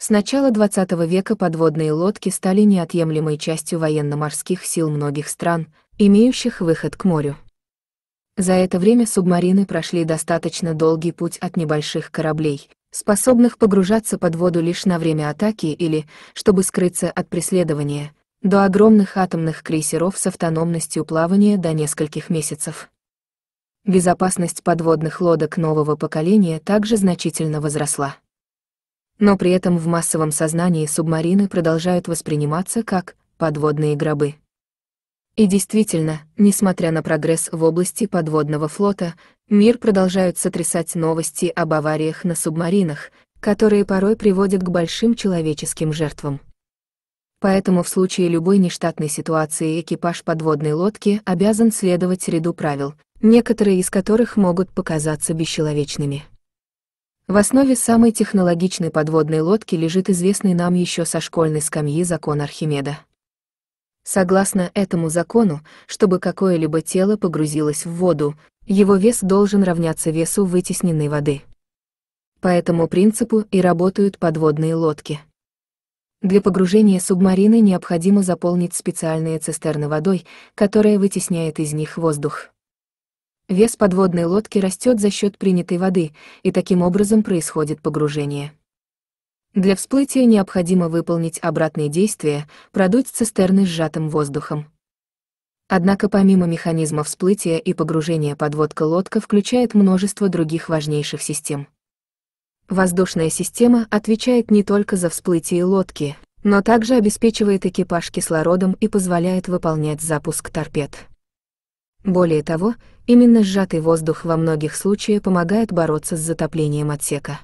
С начала XX века подводные лодки стали неотъемлемой частью военно-морских сил многих стран, имеющих выход к морю. За это время субмарины прошли достаточно долгий путь от небольших кораблей, способных погружаться под воду лишь на время атаки или, чтобы скрыться от преследования, до огромных атомных крейсеров с автономностью плавания до нескольких месяцев. Безопасность подводных лодок нового поколения также значительно возросла. Но при этом в массовом сознании субмарины продолжают восприниматься как подводные гробы. И действительно, несмотря на прогресс в области подводного флота, мир продолжают сотрясать новости об авариях на субмаринах, которые порой приводят к большим человеческим жертвам. Поэтому в случае любой нештатной ситуации экипаж подводной лодки обязан следовать ряду правил, некоторые из которых могут показаться бесчеловечными. В основе самой технологичной подводной лодки лежит известный нам еще со школьной скамьи закон Архимеда. Согласно этому закону, чтобы какое-либо тело погрузилось в воду, его вес должен равняться весу вытесненной воды. По этому принципу и работают подводные лодки. Для погружения субмарины необходимо заполнить специальные цистерны водой, которая вытесняет из них воздух. Вес подводной лодки растет за счет принятой воды, и таким образом происходит погружение. Для всплытия необходимо выполнить обратные действия, продуть цистерны сжатым воздухом. Однако помимо механизма всплытия и погружения подводка-лодка включает множество других важнейших систем. Воздушная система отвечает не только за всплытие лодки, но также обеспечивает экипаж кислородом и позволяет выполнять запуск торпед. Более того, Именно сжатый воздух во многих случаях помогает бороться с затоплением отсека.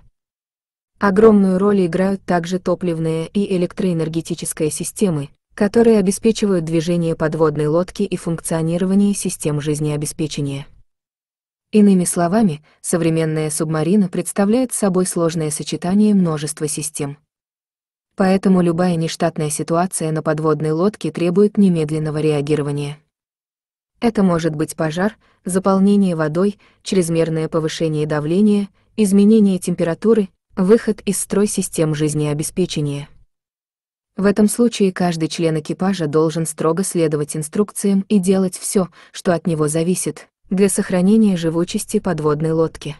Огромную роль играют также топливные и электроэнергетические системы, которые обеспечивают движение подводной лодки и функционирование систем жизнеобеспечения. Иными словами, современная субмарина представляет собой сложное сочетание множества систем. Поэтому любая нештатная ситуация на подводной лодке требует немедленного реагирования. Это может быть пожар, заполнение водой, чрезмерное повышение давления, изменение температуры, выход из строй систем жизнеобеспечения. В этом случае каждый член экипажа должен строго следовать инструкциям и делать все, что от него зависит, для сохранения живучести подводной лодки.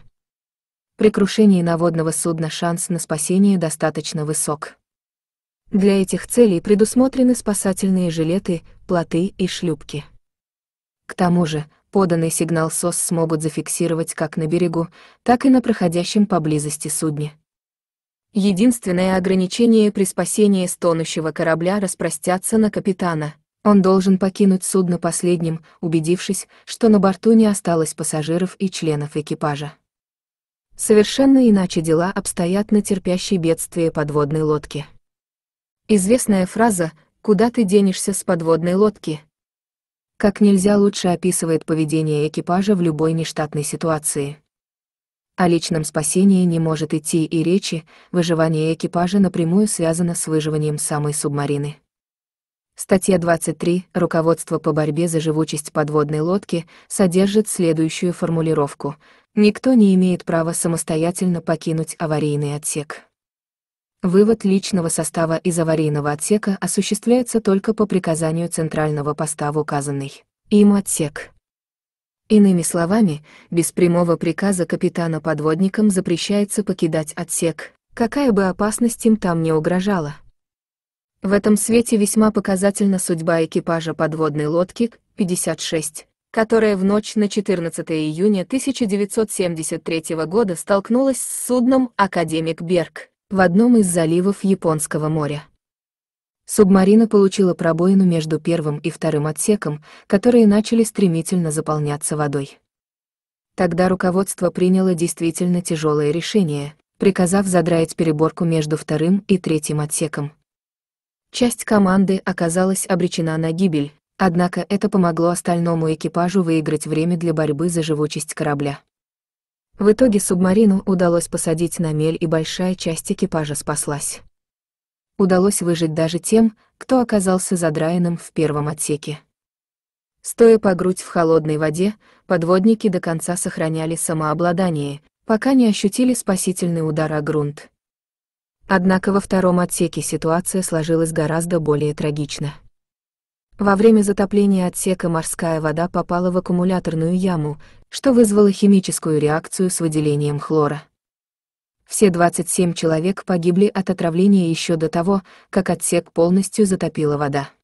При крушении наводного судна шанс на спасение достаточно высок. Для этих целей предусмотрены спасательные жилеты, плоты и шлюпки. К тому же, поданный сигнал СОС смогут зафиксировать как на берегу, так и на проходящем поблизости судне. Единственное ограничение при спасении стонущего корабля распростятся на капитана. Он должен покинуть судно последним, убедившись, что на борту не осталось пассажиров и членов экипажа. Совершенно иначе дела обстоят на терпящей бедствие подводной лодке. Известная фраза «Куда ты денешься с подводной лодки?» как нельзя лучше описывает поведение экипажа в любой нештатной ситуации. О личном спасении не может идти и речи, выживание экипажа напрямую связано с выживанием самой субмарины. Статья 23 «Руководство по борьбе за живучесть подводной лодки» содержит следующую формулировку «Никто не имеет права самостоятельно покинуть аварийный отсек». Вывод личного состава из аварийного отсека осуществляется только по приказанию центрального поста в указанный им отсек. Иными словами, без прямого приказа капитана подводникам запрещается покидать отсек, какая бы опасность им там не угрожала. В этом свете весьма показательна судьба экипажа подводной лодки 56, которая в ночь на 14 июня 1973 года столкнулась с судном «Академик Берг», в одном из заливов Японского моря. Субмарина получила пробоину между первым и вторым отсеком, которые начали стремительно заполняться водой. Тогда руководство приняло действительно тяжелое решение, приказав задраить переборку между вторым и третьим отсеком. Часть команды оказалась обречена на гибель, однако это помогло остальному экипажу выиграть время для борьбы за живучесть корабля. В итоге субмарину удалось посадить на мель и большая часть экипажа спаслась. Удалось выжить даже тем, кто оказался задраенным в первом отсеке. Стоя по грудь в холодной воде, подводники до конца сохраняли самообладание, пока не ощутили спасительный удар о грунт. Однако во втором отсеке ситуация сложилась гораздо более трагично. Во время затопления отсека морская вода попала в аккумуляторную яму, что вызвало химическую реакцию с выделением хлора. Все 27 человек погибли от отравления еще до того, как отсек полностью затопила вода.